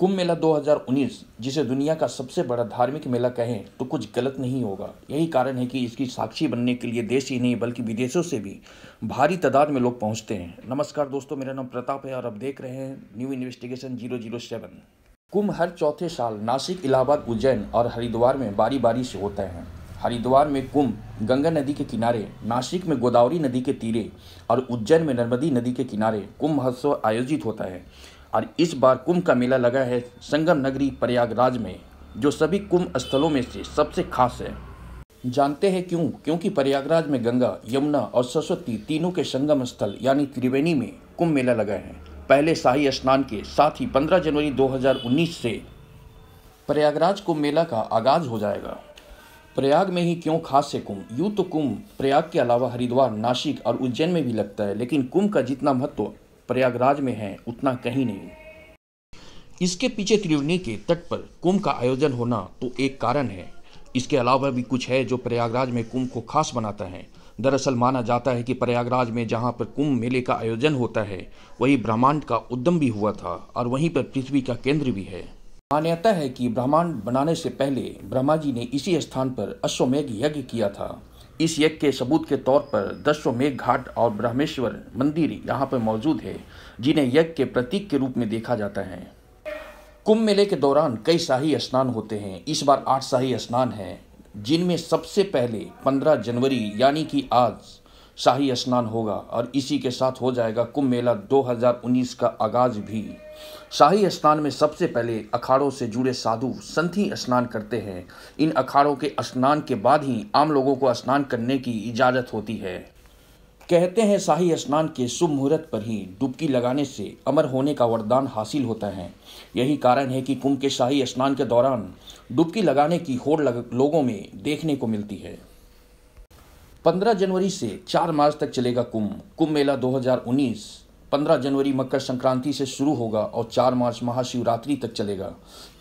कुंभ मेला 2019 जिसे दुनिया का सबसे बड़ा धार्मिक मेला कहें तो कुछ गलत नहीं होगा यही कारण है कि इसकी साक्षी बनने के लिए देश ही नहीं बल्कि विदेशों से भी भारी तादाद में लोग पहुंचते हैं नमस्कार दोस्तों मेरा नाम प्रताप है और आप देख रहे हैं new investigation zero zero seven Kumbh हर चौथे साल नासिक इलाहाबाद उज्जैन और हरिद्वार में बारी बारी से होता है हरिद्वार में कुंभ गंगा नदी के किनारे नासिक में गोदावरी नदी के तीरे और उज्जैन में नर्मदी नदी के किनारे कुंभ महोत्सव आयोजित होता है और इस बार कुंभ का मेला लगा है संगम नगरी प्रयागराज में जो सभी कुंभ स्थलों में से सबसे खास है जानते हैं क्यों क्योंकि प्रयागराज में गंगा यमुना और सरस्वती तीनों के संगम स्थल यानी त्रिवेणी में कुंभ मेला लगा है पहले शाही स्नान के साथ ही 15 जनवरी 2019 से प्रयागराज कुंभ मेला का आगाज हो जाएगा प्रयाग में ही क्यों खास है कुंभ यूँ तो कुंभ प्रयाग के अलावा हरिद्वार नासिक और उज्जैन में भी लगता है लेकिन कुंभ का जितना महत्व प्रयागराज में है उतना कहीं नहीं इसके पीछे त्रिवेणी के तट पर कुंभ का आयोजन होना तो एक कारण है इसके अलावा भी कुछ है जो प्रयागराज में कुंभ को खास बनाता है दरअसल माना जाता है कि प्रयागराज में जहाँ पर कुंभ मेले का आयोजन होता है वही ब्रह्मांड का उद्यम भी हुआ था और वहीं पर पृथ्वी का केंद्र भी है मान्यता है कि ब्रह्मांड बनाने से पहले ब्रह्मा जी ने इसी स्थान पर अश्वमेघ यज्ञ किया था इस यज्ञ के सबूत के तौर पर दस्वमेघ घाट और ब्रह्मेश्वर मंदिर यहाँ पर मौजूद है जिन्हें यज्ञ के प्रतीक के रूप में देखा जाता है कुंभ मेले के दौरान कई शाही स्नान होते हैं इस बार आठ शाही स्नान हैं जिनमें सबसे पहले 15 जनवरी यानी कि आज शाही स्नान होगा और इसी के साथ हो जाएगा कुंभ मेला 2019 का आगाज भी शाही स्नान में सबसे पहले अखाड़ों से जुड़े साधु संथी स्नान करते हैं इन अखाड़ों के स्नान के बाद ही आम लोगों को स्नान करने की इजाज़त होती है कहते हैं शाही स्नान के शुभ मुहूर्त पर ही डुबकी लगाने से अमर होने का वरदान हासिल होता है यही कारण है कि कुंभ के शाही स्नान के दौरान डुबकी लगाने की होड़ लग, लोगों में देखने को मिलती है 15 जनवरी से 4 मार्च तक चलेगा कुंभ कुंभ मेला 2019 15 जनवरी मकर संक्रांति से शुरू होगा और 4 मार्च महाशिवरात्रि तक चलेगा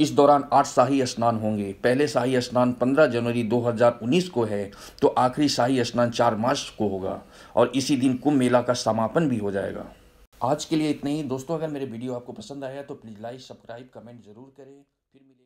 इस दौरान आठ शाही स्नान होंगे पहले शाही स्नान 15 जनवरी 2019 को है तो आखिरी शाही स्नान 4 मार्च को होगा और इसी दिन कुंभ मेला का समापन भी हो जाएगा आज के लिए इतने ही दोस्तों अगर मेरे वीडियो आपको पसंद आया तो प्लीज़ लाइक सब्सक्राइब कमेंट ज़रूर करें फिर मिले